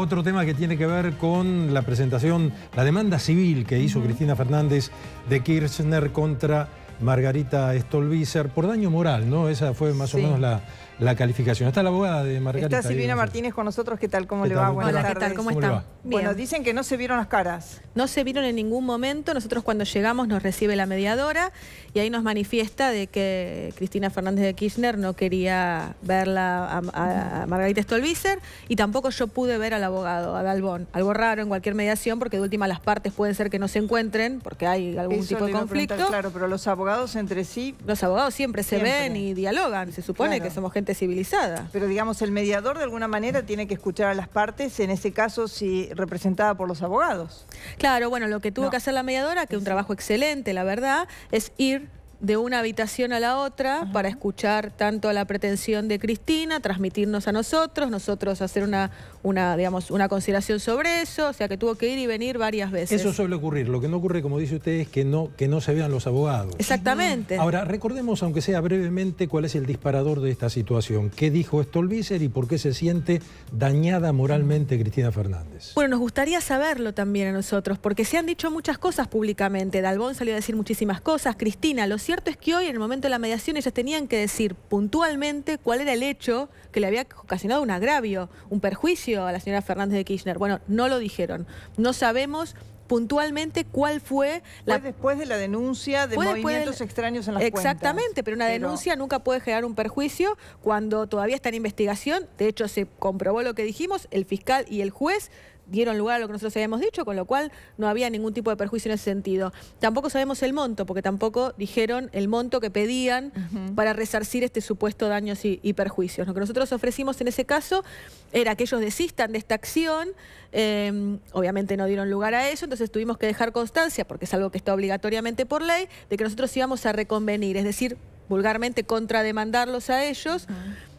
Otro tema que tiene que ver con la presentación, la demanda civil que hizo Cristina Fernández de Kirchner contra Margarita Stolbizer por daño moral, ¿no? Esa fue más o menos la, la calificación. Está la abogada de Margarita. Está Silvina Martínez con nosotros. ¿Qué tal? ¿Cómo le va? Buenas Hola, ¿qué tal? ¿Cómo, ¿Cómo están? Bueno, dicen que no se vieron las caras. No se vieron en ningún momento. Nosotros cuando llegamos nos recibe la mediadora y ahí nos manifiesta de que Cristina Fernández de Kirchner no quería verla a, Margarita Stolbizer y tampoco yo pude ver al abogado, a Dalbón. Algo raro en cualquier mediación porque de última las partes pueden ser que no se encuentren porque hay algún tipo de conflicto. Claro, pero los abogados entre sí... Los abogados siempre, se ven y dialogan. Se supone que somos gente civilizada. Pero digamos, el mediador de alguna manera tiene que escuchar a las partes, en ese caso, si representada por los abogados. Claro, bueno, lo que tuvo que hacer la mediadora, que es un trabajo excelente, la verdad, es ir de una habitación a la otra para escuchar tanto la pretensión de Cristina, transmitirnos a nosotros, nosotros hacer una, una, digamos, una consideración sobre eso, o sea que tuvo que ir y venir varias veces. Eso suele ocurrir, lo que no ocurre, como dice usted, es que no, que no se vean los abogados. Exactamente. Ahora, recordemos, aunque sea brevemente, cuál es el disparador de esta situación. ¿Qué dijo Stolbizer y por qué se siente dañada moralmente Cristina Fernández? Bueno, nos gustaría saberlo también a nosotros, porque se han dicho muchas cosas públicamente. Dalbón salió a decir muchísimas cosas, Cristina, los cierto es que hoy, en el momento de la mediación, ellos tenían que decir puntualmente cuál era el hecho que le había ocasionado un agravio, un perjuicio a la señora Fernández de Kirchner. Bueno, no lo dijeron. No sabemos puntualmente cuál fue la... después de la denuncia de movimientos extraños en las Exactamente, pero una denuncia nunca puede generar un perjuicio cuando todavía está en investigación. De hecho, se comprobó lo que dijimos, el fiscal y el juez dieron lugar a lo que nosotros habíamos dicho, con lo cual no había ningún tipo de perjuicio en ese sentido. Tampoco sabemos el monto, porque tampoco dijeron el monto que pedían para resarcir este supuesto daños y, perjuicios. Lo que nosotros ofrecimos en ese caso era que ellos desistan de esta acción, em, obviamente no dieron lugar a eso, entonces tuvimos que dejar constancia, porque es algo que está obligatoriamente por ley, de que nosotros íbamos a reconvenir, es decir, vulgarmente contrademandarlos a ellos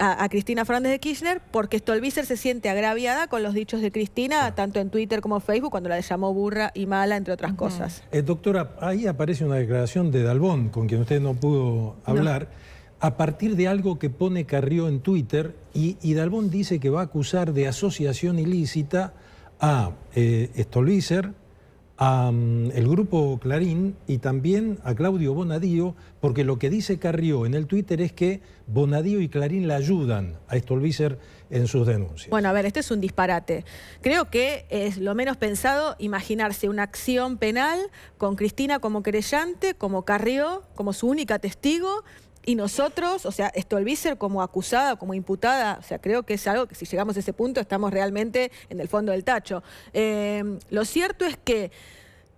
a, Cristina Fernández de Kirchner porque Stolbizer se siente agraviada con los dichos de Cristina, tanto en Twitter como en Facebook, cuando la llamó burra y mala, entre otras cosas. Eh, doctora, ahí aparece una declaración de Dalbón, con quien usted no pudo hablar. A partir de algo que pone Carrió en Twitter, y, Dalbón dice que va a acusar de asociación ilícita a eh, Stolbizer, Mm, el grupo Clarín y también a Claudio Bonadío, porque lo que dice Carrió en el Twitter es que Bonadío y Clarín le ayudan a Stolbizer en sus denuncias. Bueno, a ver, este es un disparate. Creo que es lo menos pensado imaginarse una acción penal con Cristina como querellante, como Carrió, como su única testigo y nosotros, o sea, esto Stolbizer como acusada, como imputada, o sea, creo que es algo que si llegamos a ese punto estamos realmente en el fondo del tacho. Eh, lo cierto es que...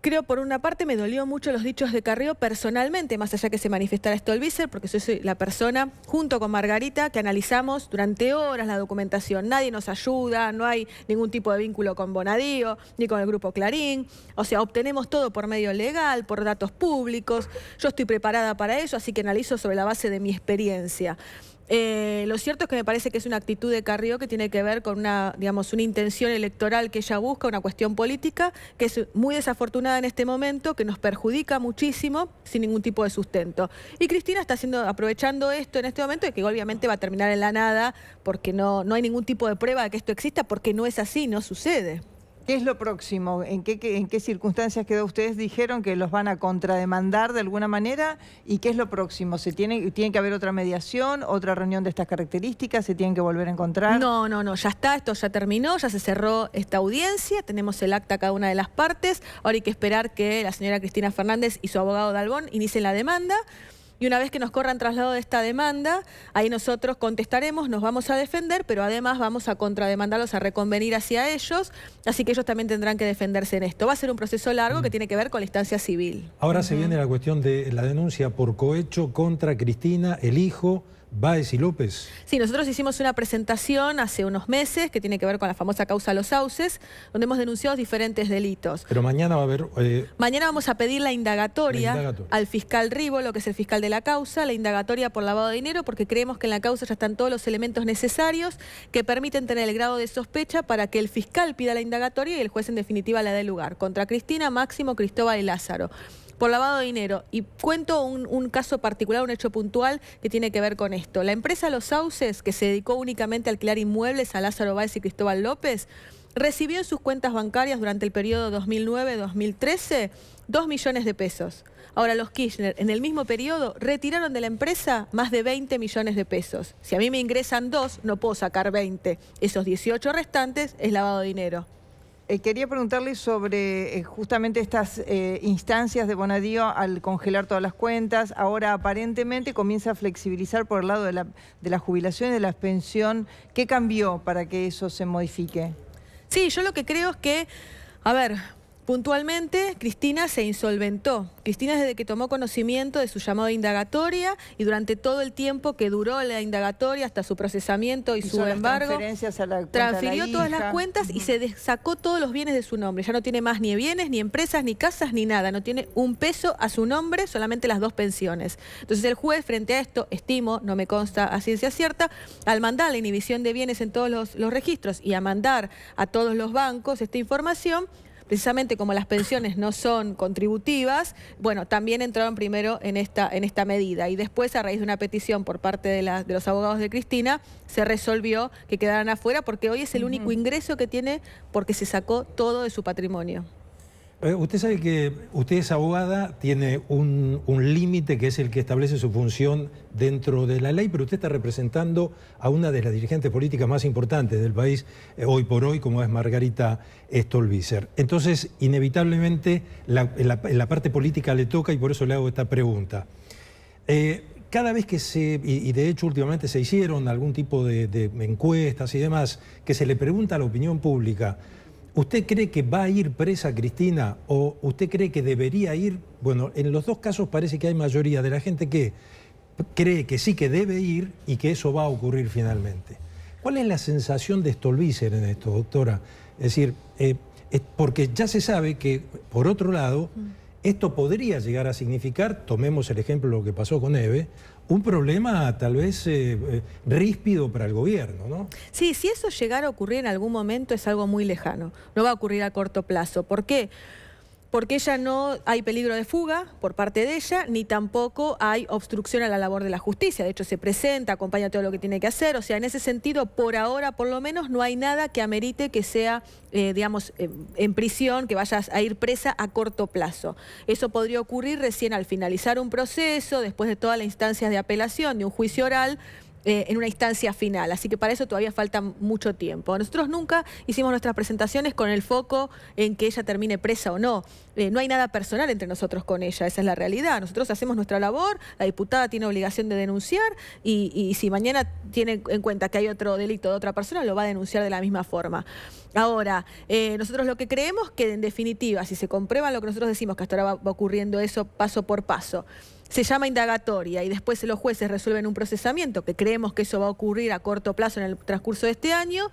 Creo, por una parte, me dolió mucho los dichos de Carrió personalmente, más allá que se manifestara esto el Stolbizer, porque yo soy la persona, junto con Margarita, que analizamos durante horas la documentación. Nadie nos ayuda, no hay ningún tipo de vínculo con Bonadío, ni con el Grupo Clarín. O sea, obtenemos todo por medio legal, por datos públicos. Yo estoy preparada para ello, así que analizo sobre la base de mi experiencia. Eh, lo cierto es que me parece que es una actitud de Carrió que tiene que ver con una, digamos, una intención electoral que ella busca, una cuestión política, que es muy desafortunada en este momento, que nos perjudica muchísimo sin ningún tipo de sustento. Y Cristina está haciendo, aprovechando esto en este momento, y que obviamente va a terminar en la nada, porque no, no hay ningún tipo de prueba de que esto exista, porque no es así, no sucede. ¿Qué es lo próximo? ¿En qué, circunstancias quedó? Ustedes dijeron que los van a contrademandar de alguna manera. ¿Y qué es lo próximo? ¿Se tiene, ¿Tiene que haber otra mediación, otra reunión de estas características? ¿Se tienen que volver a encontrar? No, no, no. Ya está, esto ya terminó, ya se cerró esta audiencia. Tenemos el acta a cada una de las partes. Ahora hay que esperar que la señora Cristina Fernández y su abogado Dalbón inicien la demanda y una vez que nos corran traslado de esta demanda, ahí nosotros contestaremos, nos vamos a defender, pero además vamos a contrademandarlos, a reconvenir hacia ellos, así que ellos también tendrán que defenderse en esto. Va a ser un proceso largo que mm. tiene que ver con la instancia civil. Ahora se viene la cuestión de la denuncia por cohecho contra Cristina, el hijo... Báez y López. Sí, nosotros hicimos una presentación hace unos meses que tiene que ver con la famosa causa Los Sauces, donde hemos denunciado diferentes delitos. Pero mañana va a haber... Eh, mañana vamos a pedir la indagatoria, al fiscal lo que es el fiscal de la causa, la indagatoria por lavado de dinero, porque creemos que en la causa ya están todos los elementos necesarios que permiten tener el grado de sospecha para que el fiscal pida la indagatoria y el juez en definitiva la dé lugar. Contra Cristina, Máximo, Cristóbal y Lázaro por lavado de dinero. Y cuento un, caso particular, un hecho puntual que tiene que ver con esto. La empresa Los Sauces, que se dedicó únicamente a alquilar inmuebles a Lázaro Báez y Cristóbal López, recibió en sus cuentas bancarias durante el periodo 2009-2013 2 millones de pesos. Ahora los Kirchner en el mismo periodo retiraron de la empresa más de 20 millones de pesos. Si a mí me ingresan dos, no puedo sacar 20. Esos 18 restantes es lavado de dinero. Eh, quería preguntarle sobre eh, justamente estas eh, instancias de Bonadío al congelar todas las cuentas. Ahora aparentemente comienza a flexibilizar por el lado de la, jubilación y de la pensión. ¿Qué cambió para que eso se modifique? Sí, yo lo que creo es que, a ver, Puntualmente, Cristina se insolventó. Cristina desde que tomó conocimiento de su llamado indagatoria y durante todo el tiempo que duró la indagatoria hasta su procesamiento y su embargo, transfirió todas las cuentas y se sacó todos los bienes de su nombre. Ya no tiene más ni bienes, ni empresas, ni casas, ni nada. No tiene un peso a su nombre, solamente las dos pensiones. Entonces el juez, frente a esto, estimo, no me consta a ciencia cierta, al mandar la inhibición de bienes en todos los registros y a mandar a todos los bancos esta información, precisamente como las pensiones no son contributivas, bueno, también entraron primero en esta, en esta medida. Y después, a raíz de una petición por parte de, de los abogados de Cristina, se resolvió que quedaran afuera porque hoy es el único ingreso que tiene porque se sacó todo de su patrimonio. Eh, usted sabe que usted es abogada, tiene un, límite que es el que establece su función dentro de la ley, pero usted está representando a una de las dirigentes políticas más importantes del país eh, hoy por hoy, como es Margarita Stolbizer. Entonces, inevitablemente, la, parte política le toca y por eso le hago esta pregunta. Eh, cada vez que se, y, de hecho últimamente se hicieron algún tipo de, de encuestas y demás, que se le pregunta a la opinión pública ¿Usted cree que va a ir presa Cristina o usted cree que debería ir? Bueno, en los dos casos parece que hay mayoría de la gente que cree que sí que debe ir y que eso va a ocurrir finalmente. ¿Cuál es la sensación de Stolbizer en esto, doctora? Es decir, eh, porque ya se sabe que, por otro lado, mm. esto podría llegar a significar, tomemos el ejemplo de lo que pasó con Eve, un problema tal vez eh, eh, ríspido para el gobierno, ¿no? Sí, si eso llegara a ocurrir en algún momento es algo muy lejano, no va a ocurrir a corto plazo. ¿Por qué? porque ella no hay peligro de fuga por parte de ella, ni tampoco hay obstrucción a la labor de la justicia. De hecho, se presenta, acompaña todo lo que tiene que hacer. O sea, en ese sentido, por ahora, por lo menos, no hay nada que amerite que sea, eh, digamos, eh, en prisión, que vayas a ir presa a corto plazo. Eso podría ocurrir recién al finalizar un proceso, después de todas las instancias de apelación, de un juicio oral eh, en una instancia final, así que para eso todavía falta mucho tiempo. Nosotros nunca hicimos nuestras presentaciones con el foco en que ella termine presa o no. Eh, no hay nada personal entre nosotros con ella, esa es la realidad. Nosotros hacemos nuestra labor, la diputada tiene obligación de denunciar y, si mañana tiene en cuenta que hay otro delito de otra persona, lo va a denunciar de la misma forma. Ahora, eh, nosotros lo que creemos que en definitiva, si se comprueba lo que nosotros decimos, que hasta ahora va ocurriendo eso paso por paso, se llama indagatoria y después los jueces resuelven un procesamiento, que creemos que eso va a ocurrir a corto plazo en el transcurso de este año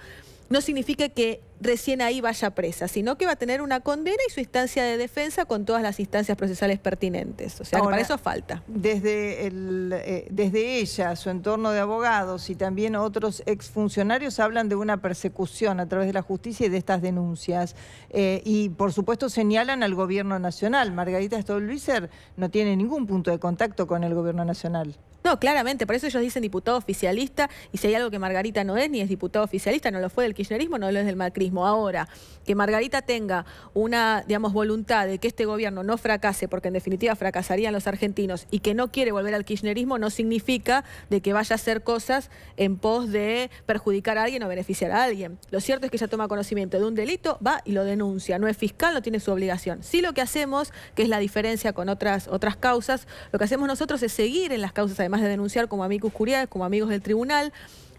no significa que recién ahí vaya presa, sino que va a tener una condena y su instancia de defensa con todas las instancias procesales pertinentes. O sea, para eso falta. Desde, el, eh, desde ella, su entorno de abogados y también otros exfuncionarios hablan de una persecución a través de la justicia y de estas denuncias. Eh, y, por supuesto, señalan al gobierno nacional. Margarita Stolbizer no tiene ningún punto de contacto con el gobierno nacional. No, claramente, por eso ellos dicen diputado oficialista, y si hay algo que Margarita no es, ni es diputado oficialista, no lo fue del kirchnerismo, no lo es del macrismo. Ahora, que Margarita tenga una, digamos, voluntad de que este gobierno no fracase, porque en definitiva fracasarían los argentinos, y que no quiere volver al kirchnerismo, no significa de que vaya a hacer cosas en pos de perjudicar a alguien o beneficiar a alguien. Lo cierto es que ella toma conocimiento de un delito, va y lo denuncia. No es fiscal, no tiene su obligación. Sí lo que hacemos, que es la diferencia con otras, otras causas, lo que hacemos nosotros es seguir en las causas además de denunciar como amigos curiae, como amigos del tribunal.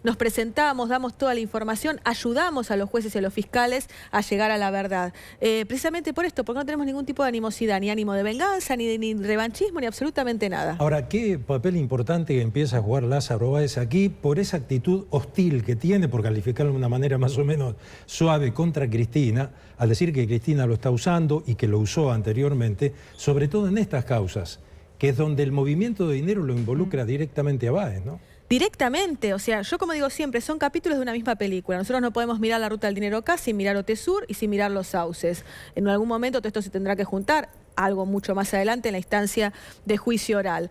Nos presentamos, damos toda la información, ayudamos a los jueces y a los fiscales a llegar a la verdad. Eh, precisamente por esto, porque no tenemos ningún tipo de animosidad, ni ánimo de venganza, ni, revanchismo, ni absolutamente nada. Ahora, qué papel importante empieza a jugar Lázaro Báez aquí por esa actitud hostil que tiene, por calificarlo de una manera más o menos suave contra Cristina, al decir que Cristina lo está usando y que lo usó anteriormente, sobre todo en estas causas que es donde el movimiento de dinero lo involucra mm. directamente a Baez, ¿no? Directamente, o sea, yo como digo siempre, son capítulos de una misma película. Nosotros no podemos mirar la ruta del dinero acá sin mirar Otesur y sin mirar los sauces. En algún momento todo esto se tendrá que juntar, algo mucho más adelante en la instancia de juicio oral.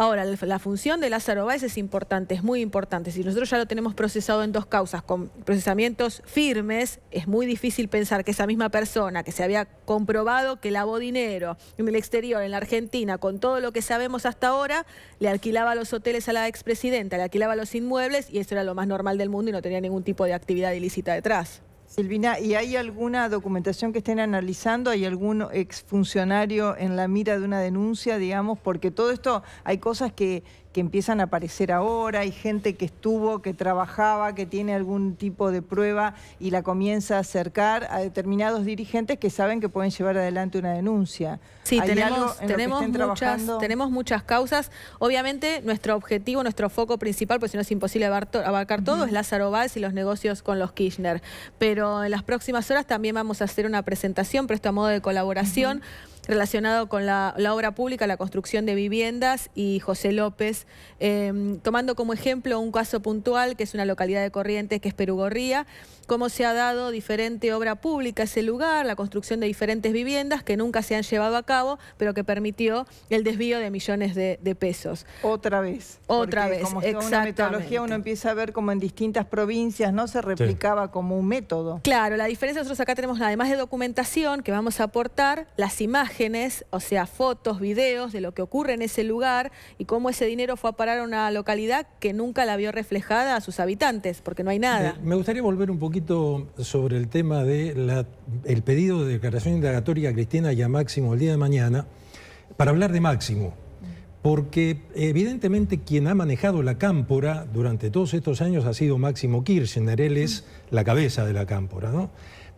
Ahora, la función de Lázaro Báez es importante, es muy importante. Si nosotros ya lo tenemos procesado en dos causas, con procesamientos firmes, es muy difícil pensar que esa misma persona que se había comprobado que lavó dinero en el exterior, en la Argentina, con todo lo que sabemos hasta ahora, le alquilaba los hoteles a la expresidenta, le alquilaba los inmuebles y eso era lo más normal del mundo y no tenía ningún tipo de actividad ilícita detrás. Silvina, ¿y hay alguna documentación que estén analizando? ¿Hay algún exfuncionario en la mira de una denuncia, digamos? Porque todo esto, hay cosas que, que empiezan a aparecer ahora, hay gente que estuvo, que trabajaba, que tiene algún tipo de prueba y la comienza a acercar a determinados dirigentes que saben que pueden llevar adelante una denuncia. Sí, tenemos, tenemos, muchas, tenemos muchas causas. Obviamente nuestro objetivo, nuestro foco principal, pues si no es imposible abarcar, todo, es Lázaro Valls y los negocios con los Kirchner. Pero en las próximas horas también vamos a hacer una presentación, pero esto a modo de colaboración relacionado con la, obra pública, la construcción de viviendas, y José López, em, tomando como ejemplo un caso puntual, que es una localidad de Corrientes, que es Perugorría, cómo se ha dado diferente obra pública a ese lugar, la construcción de diferentes viviendas que nunca se han llevado a cabo, pero que permitió el desvío de millones de, pesos. Otra vez. Otra vez, como una metodología uno empieza a ver como en distintas provincias no se replicaba como un método. Claro, la diferencia nosotros acá tenemos, además de documentación que vamos a aportar, las imágenes o sea, fotos, videos de lo que ocurre en ese lugar y cómo ese dinero fue a parar a una localidad que nunca la vio reflejada a sus habitantes, porque no hay nada. me gustaría volver un poquito sobre el tema del el pedido de declaración indagatoria a Cristina y a Máximo el día de mañana, para hablar de Máximo. Porque evidentemente quien ha manejado la cámpora durante todos estos años ha sido Máximo Kirchner, él es la cabeza de la cámpora, ¿no?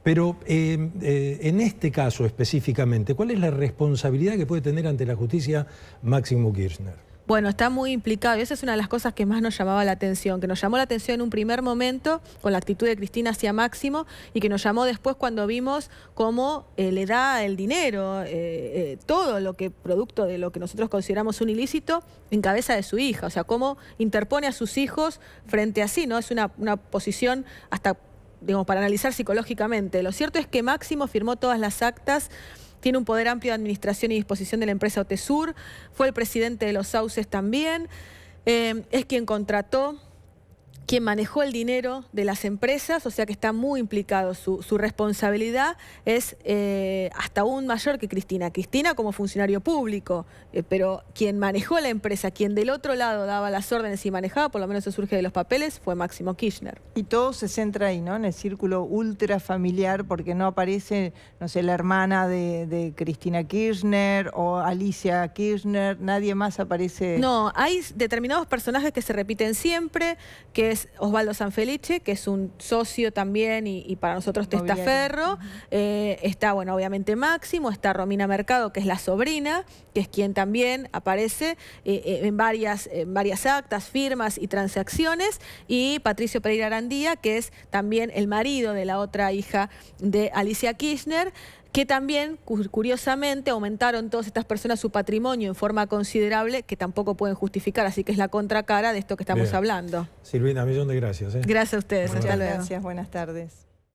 Pero em, eh, en este caso específicamente, ¿cuál es la responsabilidad que puede tener ante la justicia Máximo Kirchner? Bueno, está muy implicado y esa es una de las cosas que más nos llamaba la atención, que nos llamó la atención en un primer momento con la actitud de Cristina hacia Máximo y que nos llamó después cuando vimos cómo eh, le da el dinero, eh, todo lo que producto de lo que nosotros consideramos un ilícito, en cabeza de su hija, o sea, cómo interpone a sus hijos frente a sí, ¿no? Es una, una posición hasta digamos, para analizar psicológicamente. Lo cierto es que Máximo firmó todas las actas tiene un poder amplio de administración y disposición de la empresa OTESUR, fue el presidente de los sauces también, eh, es quien contrató quien manejó el dinero de las empresas, o sea que está muy implicado. Su, responsabilidad es eh, hasta aún mayor que Cristina. Cristina como funcionario público, eh, pero quien manejó la empresa, quien del otro lado daba las órdenes y manejaba, por lo menos eso surge de los papeles, fue Máximo Kirchner. Y todo se centra ahí, ¿no? En el círculo ultra familiar, porque no aparece, no sé, la hermana de, de Cristina Kirchner o Alicia Kirchner, nadie más aparece. No, hay determinados personajes que se repiten siempre, que es Osvaldo Sanfelice, que es un socio también y, para nosotros testaferro. Eh, está, bueno, obviamente Máximo, está Romina Mercado, que es la sobrina, que es quien también aparece eh, eh, en, varias, en varias actas, firmas y transacciones. Y Patricio Pereira Arandía, que es también el marido de la otra hija de Alicia Kirchner que también, curiosamente, aumentaron todas estas personas su patrimonio en forma considerable que tampoco pueden justificar, así que es la contracara de esto que estamos hablando. Silvina, millón de gracias. ¿eh? Gracias a ustedes, Gracias, buenas tardes.